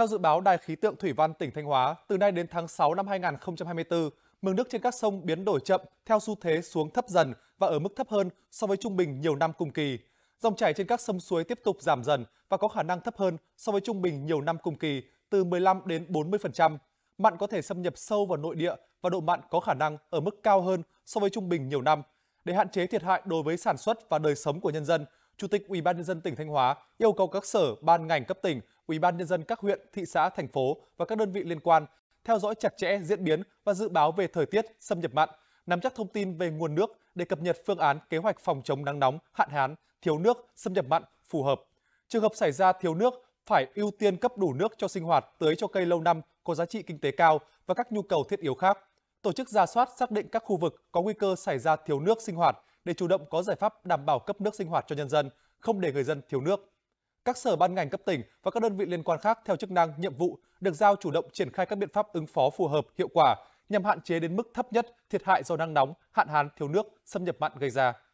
Theo dự báo Đài khí tượng Thủy văn tỉnh Thanh Hóa, từ nay đến tháng 6 năm 2024, mực nước trên các sông biến đổi chậm theo xu thế xuống thấp dần và ở mức thấp hơn so với trung bình nhiều năm cùng kỳ. Dòng chảy trên các sông suối tiếp tục giảm dần và có khả năng thấp hơn so với trung bình nhiều năm cùng kỳ từ 15 đến 40%. Mặn có thể xâm nhập sâu vào nội địa và độ mặn có khả năng ở mức cao hơn so với trung bình nhiều năm. Để hạn chế thiệt hại đối với sản xuất và đời sống của nhân dân, Chủ tịch UBND tỉnh Thanh Hóa yêu cầu các sở, ban ngành cấp tỉnh, UBND các huyện, thị xã, thành phố và các đơn vị liên quan theo dõi chặt chẽ diễn biến và dự báo về thời tiết, xâm nhập mặn, nắm chắc thông tin về nguồn nước để cập nhật phương án kế hoạch phòng chống nắng nóng, hạn hán, thiếu nước, xâm nhập mặn phù hợp. Trường hợp xảy ra thiếu nước phải ưu tiên cấp đủ nước cho sinh hoạt tưới cho cây lâu năm có giá trị kinh tế cao và các nhu cầu thiết yếu khác. Tổ chức ra soát xác định các khu vực có nguy cơ xảy ra thiếu nước sinh hoạt để chủ động có giải pháp đảm bảo cấp nước sinh hoạt cho nhân dân, không để người dân thiếu nước. Các sở ban ngành cấp tỉnh và các đơn vị liên quan khác theo chức năng, nhiệm vụ được giao chủ động triển khai các biện pháp ứng phó phù hợp, hiệu quả nhằm hạn chế đến mức thấp nhất thiệt hại do nắng nóng, hạn hán, thiếu nước, xâm nhập mặn gây ra.